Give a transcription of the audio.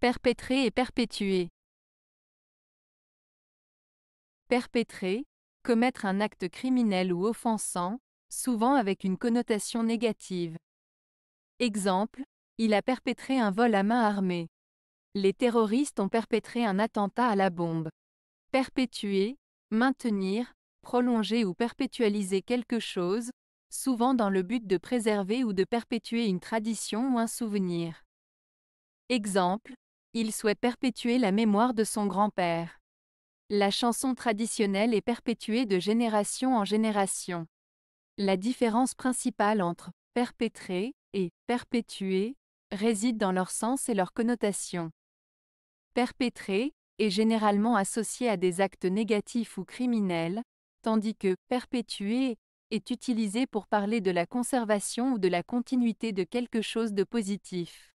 Perpétrer et perpétuer. Perpétrer, commettre un acte criminel ou offensant, souvent avec une connotation négative. Exemple, il a perpétré un vol à main armée. Les terroristes ont perpétré un attentat à la bombe. Perpétuer, maintenir, prolonger ou perpétualiser quelque chose, souvent dans le but de préserver ou de perpétuer une tradition ou un souvenir. Exemple, il souhaite perpétuer la mémoire de son grand-père. La chanson traditionnelle est perpétuée de génération en génération. La différence principale entre perpétrer et perpétuer réside dans leur sens et leur connotation. Perpétrer est généralement associé à des actes négatifs ou criminels, tandis que perpétuer est utilisé pour parler de la conservation ou de la continuité de quelque chose de positif.